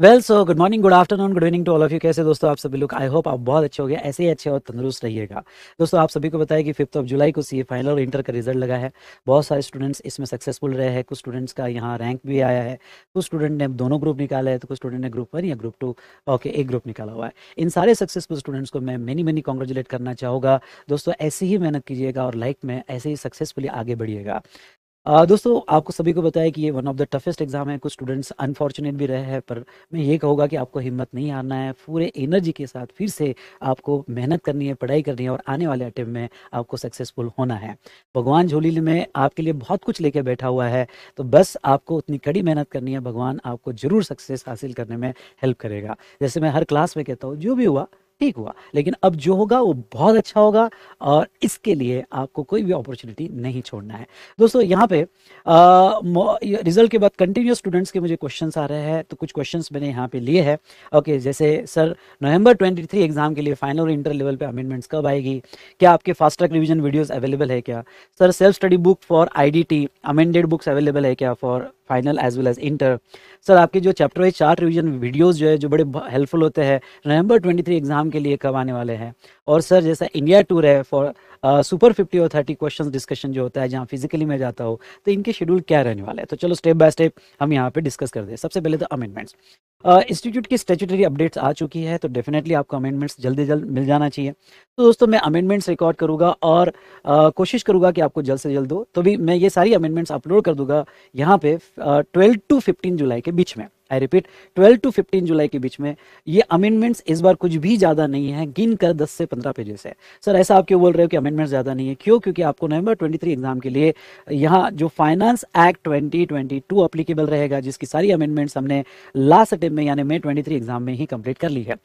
well so good morning good afternoon good evening to all of you कैसे दोस्तों आप सभी लोग आई होप आप बहुत अच्छे हो गए ऐसे ही अच्छे और तंदुरुस्त रहिएगा दोस्तों आप सभी को बताया कि फिफ्थ ऑफ जुलाई को सी फाइनल और इंटर का रिजल्ट लगा है बहुत सारे स्टूडेंट्स इसमें सक्सेसफुल रहे हैं कुछ स्टूडेंट्स का यहाँ रैंक भी आया है कुछ स्टूडेंट ने दोनों ग्रुप निकाला है तो कुछ स्टूडेंट ने ग्रुप वन या ग्रुप टू ओके एक ग्रुप निकाला हुआ है इन सारे सक्सेसफुल स्टूडेंट्स को मैं मेनी मेनी कॉन्ग्रेचुलेट करना चाहूँगा दोस्तों ऐसे ही मेहनत कीजिएगा और लाइफ में ऐसे ही सक्सेसफुली आगे बढ़िएगा दोस्तों आपको सभी को बताया कि ये one of the toughest exam है कुछ स्टूडेंट्स अनफॉर्चुनेट भी रहे हैं पर मैं ये कहूँगा कि आपको हिम्मत नहीं हारना है पूरे एनर्जी के साथ फिर से आपको मेहनत करनी है पढ़ाई करनी है और आने वाले अटेम्प में आपको सक्सेसफुल होना है भगवान झोली में आपके लिए बहुत कुछ लेके बैठा हुआ है तो बस आपको उतनी कड़ी मेहनत करनी है भगवान आपको जरूर सक्सेस हासिल करने में हेल्प करेगा जैसे मैं हर क्लास में कहता हूँ जो भी हुआ ठीक हुआ लेकिन अब जो होगा वो बहुत अच्छा होगा और इसके लिए आपको कोई भी अपॉर्चुनिटी नहीं छोड़ना है दोस्तों यहाँ पे रिजल्ट के बाद कंटिन्यूस स्टूडेंट्स के मुझे क्वेश्चंस आ रहे हैं तो कुछ क्वेश्चंस मैंने यहाँ पे लिए हैं ओके जैसे सर नवंबर 23 एग्जाम के लिए फाइनल और इंटर लेवल पे अमेंडमेंट्स कब आएगी क्या आपके fast track revision videos available है क्या sir self study book for I amended books available है क्या for final as well as inter sir आपके जो chapter wise chart revision videos जो है जो बड़े हेल्पफुल होते हैं नवंबर 23 एग्जाम के लिए कब आने वाले हैं और सर जैसा इंडिया टूर है फॉर सुपर फिफ्टी और थर्टी क्वेश्चन डिस्कशन जो होता है जहाँ फिजिकली मैं जाता हूँ तो इनके शेड्यूल क्या रहने वाला है तो चलो स्टेप बाय स्टेप हम यहाँ पे डिस्कस कर दें सबसे पहले तो अमेंडमेंट्स इंस्टीट्यूट की स्टेचुटरी अपडेट्स आ चुकी है तो डेफिनेटली आपको अमेंडमेंट्स जल्दी जल्द मिल जाना चाहिए तो दोस्तों मैं अमेंडमेंट्स रिकॉर्ड करूँगा और कोशिश करूंगा कि आपको जल्द से जल्द दो तो भी मैं ये सारी अमेंडमेंट्स अपलोड कर दूंगा यहाँ पे ट्वेल्व टू फिफ्टीन जुलाई के बीच में आई रिपीट 12 टू 15 जुलाई के बीच में ये अमेंडमेंट्स इस बार कुछ भी ज़्यादा नहीं है गिन कर 10 से 15 पेजेस है सर ऐसा आप क्यों बोल रहे हो कि अमेंडमेंट्स ज़्यादा नहीं है क्यों क्योंकि आपको नवंबर 23 एग्जाम के लिए यहाँ जो फाइनेंस एक्ट 2022 अप्लीकेबल रहेगा जिसकी सारी अमेंडमेंट्स हमने लास्ट अटेम्प में यानी मई ट्वेंटी एग्जाम में ही कंप्लीट कर ली है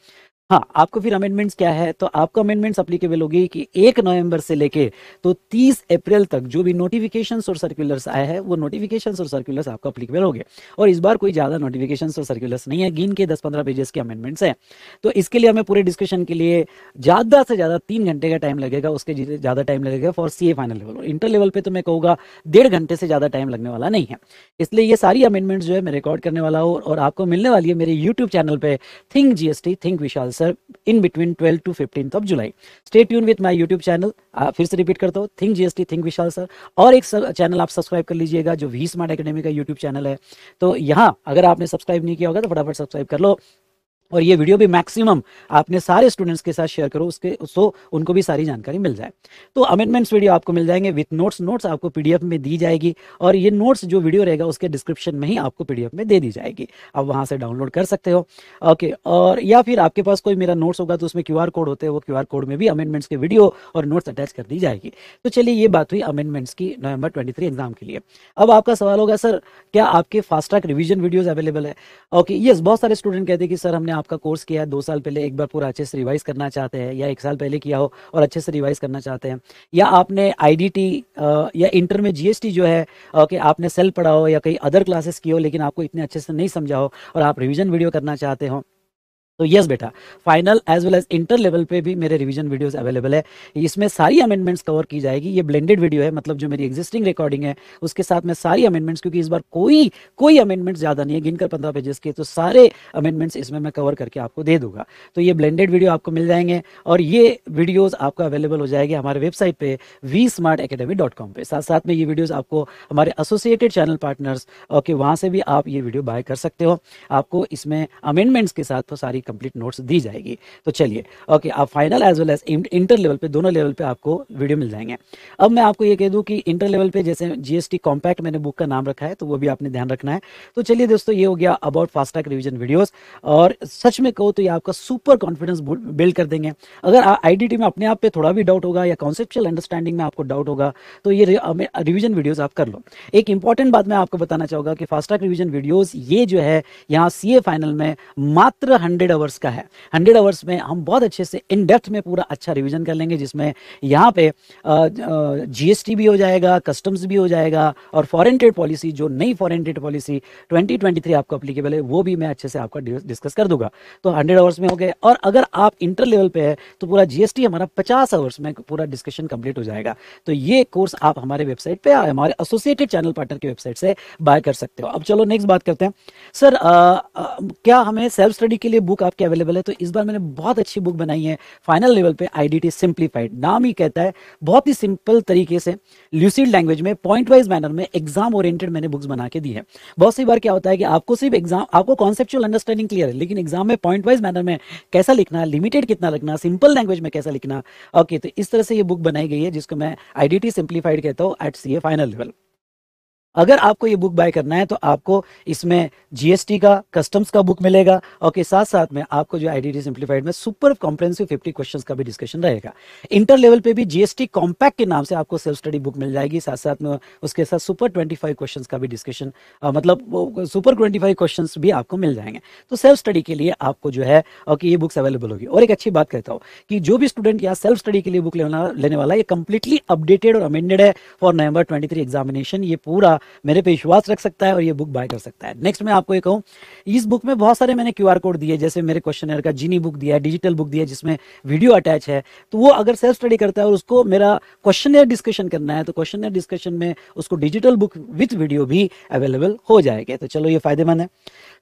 हाँ आपको फिर अमेंडमेंट्स क्या है तो आपको अमेंडमेंट्स अप्लीकेबल होगी कि एक नवंबर से लेके तो 30 अप्रैल तक जो भी नोटिफिकेशन और सर्कुलर्स आए हैं वो नोटिफिकेशन और सर्कुलर्स आपको अप्लीकेबल गए और इस बार कोई ज्यादा नोटिफिकेशन और सर्कुलर्स नहीं है गिन के दस पंद्रह पेजेस के अमेंडमेंट्स हैं तो इसके लिए हमें पूरे डिस्कशन के लिए ज्यादा से ज्यादा तीन घंटे का टाइम लगेगा उसके ज्यादा टाइम लगेगा फॉर सी फाइनल लेवल और इंटर लेवल पर तो मैं कहूँगा डेढ़ घंटे से ज्यादा टाइम लगने वाला नहीं है इसलिए ये सारी अमेंडमेंट्स जो है मैं रिकॉर्ड करने वाला हूँ और आपको मिलने वाली है मेरे यूट्यूब चैनल पर think GST think Vishal answer in between twelve to fifteen of July stay tune with my YouTube channel फिर से रिपीट करता हूँ think GST think Vishal sir और एक सर, चैनल आप सब्सक्राइब कर लीजिएगा जो वी स्मार्ट अकेडमी का यूट्यूब चैनल है तो यहाँ अगर आपने सब्सक्राइब नहीं किया होगा तो फटाफट सब्सक्राइब कर लो और ये वीडियो भी मैक्सिमम आपने सारे स्टूडेंट्स के साथ शेयर करो उसके सो उनको भी सारी जानकारी मिल जाए तो अमेंडमेंट्स वीडियो आपको मिल जाएंगे विथ नोट्स नोट्स आपको पीडीएफ में दी जाएगी और ये नोट्स जो वीडियो रहेगा उसके डिस्क्रिप्शन में ही आपको पीडीएफ में दे दी जाएगी आप वहाँ से डाउनलोड कर सकते हो ओके और या फिर आपके पास कोई मेरा नोट्स होगा तो उसमें क्यू कोड होते हैं वो क्यू कोड में भी अमेंडमेंट्स के वीडियो और नोट्स अटैच कर दी जाएगी तो चलिए ये बात हुई अमेंडमेंट्स की नवंबर ट्वेंटी एग्जाम के लिए अब आपका सवाल होगा सर क्या आपके fast track revision videos available है ओके यस बहुत सारे स्टूडेंट कहते हैं कि सर हमने आपका कोर्स किया है दो साल पहले एक बार पूरा अच्छे से रिवाइज करना चाहते हैं या एक साल पहले किया हो और अच्छे से रिवाइज करना चाहते हैं या आपने आईडीटी या इंटर में जीएसटी जो है कि आपने सेल पढ़ा हो या कहीं अदर क्लासेस की हो लेकिन आपको इतने अच्छे से नहीं समझा हो और आप रिविजन वीडियो करना चाहते हो तो यस बेटा final as well as inter level पे भी मेरे रिवीजन वीडियोस अवेलेबल है इसमें सारी अमेंडमेंट्स कवर की जाएगी ये ब्लेंडेड वीडियो है मतलब जो मेरी एग्जिस्टिंग रिकॉर्डिंग है उसके साथ में सारी अमेंडमेंट्स क्योंकि इस बार कोई कोई अमेंडमेंट ज्यादा नहीं है गिनकर पंद्रह पेजेस के तो सारे अमेंडमेंट्स इसमें मैं कवर करके आपको दे दूंगा तो ये ब्लेंडेड वीडियो आपको मिल जाएंगे और ये वीडियोज आपको अवेलेबल हो जाएगी हमारे वेबसाइट पे V smart academy dot com पे साथ साथ में ये वीडियोज आपको हमारे एसोसिएटेड चैनल पार्टनर्स ओके वहां से भी आप ये वीडियो बाय कर सकते हो आपको इसमें अमेंडमेंट्स के साथ तो सारी कंप्लीट नोट्स दी जाएगी तो चलिए ओके आप final as well as inter level पे दोनों लेवल पे आपको वीडियो मिल जाएंगे अब मैं आपको ये कह दूं कि इंटर लेवल पे जैसे जीएसटी कॉम्पैक्ट मैंने बुक का नाम रखा है तो वो भी आपने ध्यान रखना है तो चलिए दोस्तों ये हो गया अबाउट फास्टैग रिविजन वीडियोज और सच में कहो तो ये आपका सुपर कॉन्फिडेंस बिल्ड कर देंगे अगर आईडीटी में अपने आप पर थोड़ा भी डाउट होगा या कॉन्सेप्चुअल अंडरस्टैंडिंग में आपको डाउट होगा तो ये रिविजन वीडियोज आप कर लो एक इंपॉर्टेंट बात मैं आपको बताना चाहूंगा कि फास्टैग रिविजन वीडियोज ये जो है यहाँ सी फाइनल में मात्र हंड्रेड आवर्स का है हंड्रेड आवर्स में हम बहुत अच्छे से इन डेप्थ में पूरा अच्छा रिविजन कर लेंगे जिसमें यहाँ पे जी एस भी हो जाएगा कस्टम्स भी हो जाएगा और फॉरन ट्रेड पॉलिसी जो नई foreign trade policy twenty twenty three आपको अप्लीकेबल है वो भी मैं अच्छे से आपका डिस्कस कर दूंगा तो हंड्रेड आवर्स में हो गए और अगर आप इंटर लेवल पे है तो पूरा जीएसटी हमारा पचास आवर्स में पूरा डिस्कशन कंप्लीट हो जाएगा तो ये कोर्स आप हमारे वेबसाइट पे हमारे एसोसिएटेड चैनल पार्टनर की वेबसाइट से बाय कर सकते हो अब चलो नेक्स्ट बात करते हैं सर आ, आ, क्या हमें सेल्फ स्टडी के लिए बुक आपके अवेलेबल है तो इस बार मैंने बहुत अच्छी बुक बनाई है फाइनल लेवल पे आईडीटी सिंप्लीफाइड नाम ही कहता है बहुत ही सिंपल तरीके से ल्यूसिड लैंग्वेज में पॉइंट वाइज मैनर में एग्जाम ओरिएंटेड मैंने बुक्स बना के दी है बहुत सी बार क्या होता है कि आपको सिर्फ एग्जाम आपको कॉन्सेप्चुअल अंडरस्टैंडिंग क्लियर है लेकिन एग्जाम में पॉइंट वाइज मैनर में कैसा लिखना लिमिटेड कितना लिखना सिंपल लैंग्वेज में कैसा लिखना ओके तो इस तरह से ये बुक बनाई गई है जिसको मैं आईडीटी सिंप्लीफाइड कहता हूँ एट सी फाइनल लेवल अगर आपको ये बुक बाय करना है तो आपको इसमें जीएसटी का कस्टम्स का बुक मिलेगा और के साथ साथ में आपको जो आईडी सिंप्लीफाइड में सुपर कॉम्प्रेंसिव 50 क्वेश्चंस का भी डिस्कशन रहेगा इंटर लेवल पे भी जीएसटी कॉम्पैक्ट के नाम से आपको सेल्फ स्टडी बुक मिल जाएगी साथ साथ में उसके साथ सुपर ट्वेंटी क्वेश्चन का भी डिस्कशन मतलब सुपर ट्वेंटी क्वेश्चन भी आपको मिल जाएंगे तो सेल्फ स्टडी के लिए आपको जो है ओके ये बुक्स अवेलेबल होगी और एक अच्छी बात कहता हूँ कि जो भी स्टूडेंट यहाँ सेल्फ स्टडी के लिए बुक लेना लेने वाला ये कंप्लीटली अपडेटेड और अमेंडेड है फॉर नवंबर ट्वेंटी एग्जामिनेशन ये पूरा मेरे पे विश्वास रख सकता है और ये बुक बाय कर सकता है नेक्स्ट मैं आपको ये कहूँ इस बुक में बहुत सारे मैंने क्यू कोड दिए जैसे मेरे क्वेश्चन का जीनी बुक दिया है डिजिटल बुक दिया जिसमें वीडियो अटैच है तो वो अगर सेल्फ स्टडी करता है और उसको मेरा क्वेश्चन डिस्कशन करना है तो क्वेश्चन डिस्कशन में उसको डिजिटल बुक विथ वीडियो भी अवेलेबल हो जाएगा तो चलो ये फायदेमंद है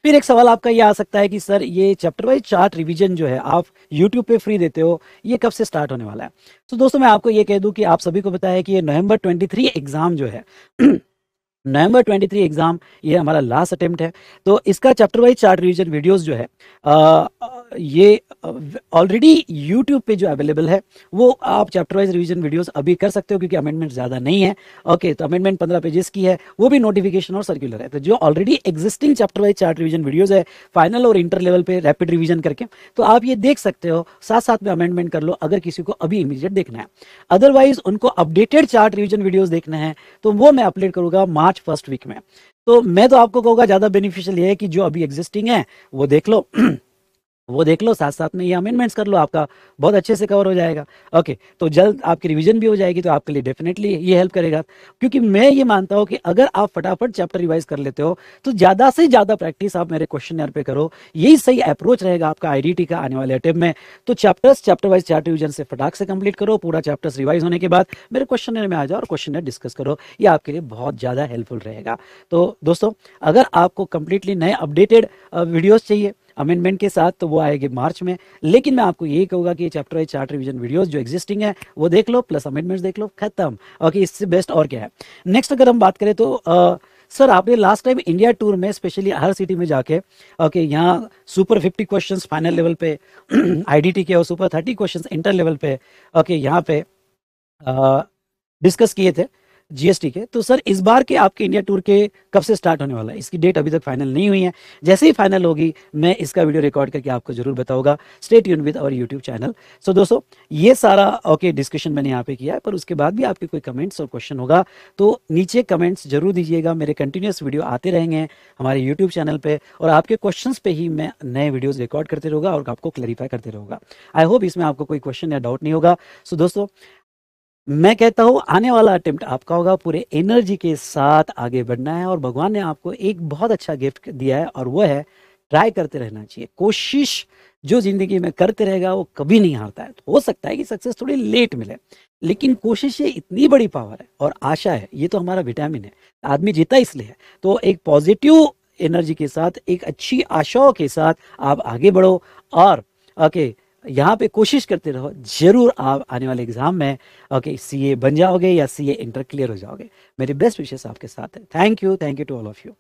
फिर एक सवाल आपका ये आ सकता है कि सर ये चैप्टर वाइज चार्ट रिवीजन जो है आप यूट्यूब पे फ्री देते हो ये कब से स्टार्ट होने वाला है तो दोस्तों मैं आपको ये कह दूं कि आप सभी को बताया कि ये नवंबर 23 एग्जाम जो है नवंबर 23 एग्जाम ये हमारा लास्ट अटेम्प्ट है तो इसका chapter wise chart revision videos जो है ये ऑलरेडी यूट्यूब पे जो अवेलेबल है वो आप चैप्टर वाइज रिविजन वीडियोस अभी कर सकते हो क्योंकि अमेंडमेंट ज़्यादा नहीं है ओके तो अमेंडमेंट पंद्रह पेजेस की है वो भी नोटिफिकेशन और सर्कुलर है तो जो already existing chapter wise chart revision videos है फाइनल और इंटर लेवल पे रैपिड रिविजन करके तो आप ये देख सकते हो साथ साथ में अमेंडमेंट कर लो अगर किसी को अभी इमीडिएट देखना है अदरवाइज उनको अपडेटेड चार्ट रिविजन वीडियोज देखना है तो वो मैं अपलोड करूंगा मार्च फर्स्ट वीक में तो मैं तो आपको कहूंगा ज़्यादा बेनिफिशियल ये है कि जो अभी एग्जिस्टिंग है वो देख लो वो देख लो साथ साथ में ये अमेंडमेंट्स कर लो आपका बहुत अच्छे से कवर हो जाएगा ओके तो जल्द आपकी रिवीजन भी हो जाएगी तो आपके लिए डेफिनेटली ये हेल्प करेगा क्योंकि मैं ये मानता हूँ कि अगर आप फटाफट चैप्टर रिवाइज कर लेते हो तो ज़्यादा से ज़्यादा प्रैक्टिस आप मेरे क्वेश्चन पे करो यही सही अप्रोच रहेगा आपका आई का आने वाले अटेप में तो chapters chapter wise chart revision से फटाक से कंप्लीट करो पूरा चैप्टर्स रिवाइज होने के बाद मेरे क्वेश्चन में आ जाओ और क्वेश्चन डिस्कस करो ये आपके लिए बहुत ज़्यादा हेल्पफुल रहेगा तो दोस्तों अगर आपको कंप्लीटली नए अपडेटेड वीडियोज़ चाहिए अमेंडमेंट के साथ तो वो आएगी मार्च में लेकिन मैं आपको यही कहूँगा कि chapter wise chart revision videos जो एग्जिस्टिंग है वो देख लो प्लस अमेंडमेंट्स देख लो खत्म ओके इससे बेस्ट और क्या है नेक्स्ट अगर हम बात करें तो आ, सर आपने लास्ट टाइम इंडिया टूर में स्पेशली हर सिटी में जाके ओके यहाँ super fifty questions final level पे आईडीटी के और super thirty questions inter level पे ओके यहाँ पे डिस्कस किए थे जीएसटी के तो सर इस बार के आपके इंडिया टूर के कब से स्टार्ट होने वाला है इसकी डेट अभी तक फाइनल नहीं हुई है जैसे ही फाइनल होगी मैं इसका वीडियो रिकॉर्ड करके आपको जरूर बताऊंगा stay tune with our YouTube channel so दोस्तों ये सारा ओके डिस्कशन मैंने यहाँ पे किया है पर उसके बाद भी आपके कोई कमेंट्स और क्वेश्चन होगा तो नीचे कमेंट्स जरूर दीजिएगा मेरे कंटिन्यूस वीडियो आते रहेंगे हमारे यूट्यूब चैनल पर और आपके क्वेश्चन पे ही मैं नए वीडियोज रिकॉर्ड करते रहूँगा और आपको क्लैरिफाई करते रहूँगा आई होप इसमें आपको कोई क्वेश्चन या डाउट नहीं होगा सो दोस्तों मैं कहता हूँ आने वाला अटेम्प्ट आपका होगा पूरे एनर्जी के साथ आगे बढ़ना है और भगवान ने आपको एक बहुत अच्छा गिफ्ट दिया है और वो है ट्राई करते रहना चाहिए कोशिश जो जिंदगी में करते रहेगा वो कभी नहीं हारता है तो हो सकता है कि सक्सेस थोड़ी लेट मिले लेकिन कोशिश ये इतनी बड़ी पावर है और आशा है ये तो हमारा विटामिन है आदमी जीता इसलिए है तो एक पॉजिटिव एनर्जी के साथ एक अच्छी आशाओं के साथ आप आगे बढ़ो और ओके यहाँ पे कोशिश करते रहो जरूर आप आने वाले एग्जाम में ओके सी बन जाओगे या सी इंटर क्लियर हो जाओगे मेरे बेस्ट विशेष आपके साथ है thank you thank you to all of you